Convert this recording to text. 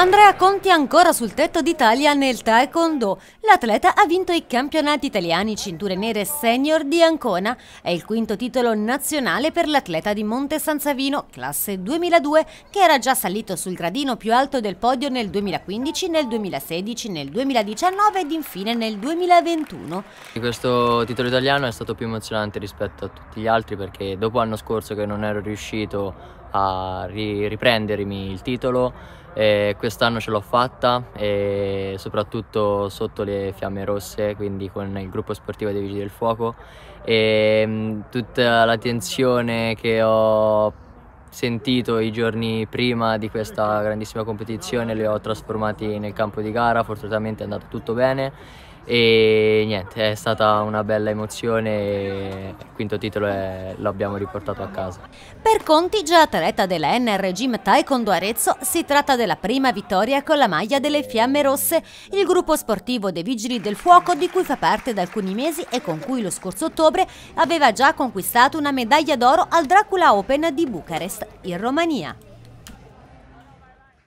Andrea Conti ancora sul tetto d'Italia nel taekwondo. L'atleta ha vinto i campionati italiani cinture nere senior di Ancona. È il quinto titolo nazionale per l'atleta di Monte San Savino, classe 2002, che era già salito sul gradino più alto del podio nel 2015, nel 2016, nel 2019 ed infine nel 2021. Questo titolo italiano è stato più emozionante rispetto a tutti gli altri perché dopo l'anno scorso che non ero riuscito a ri- riprendermi il titolo e quest'anno ce l'ho fatta e soprattutto sotto le fiamme rosse quindi con il gruppo sportivo dei Vigili del Fuoco e mm, tutta la tensione che ho sentito i giorni prima di questa grandissima competizione le ho trasformate nel campo di gara fortunatamente è andato tutto bene e niente, è stata una bella emozione il quinto titolo è, abbiamo riportato a casa. Per Conti, già atleta della NR Gym Taekwondo Arezzo, si tratta della prima vittoria con la maglia delle Fiamme Rosse, il gruppo sportivo dei Vigili del Fuoco di cui fa parte da alcuni mesi e con cui lo scorso ottobre aveva già conquistato una medaglia d'oro al Dracula Open di Bucarest, in Romania.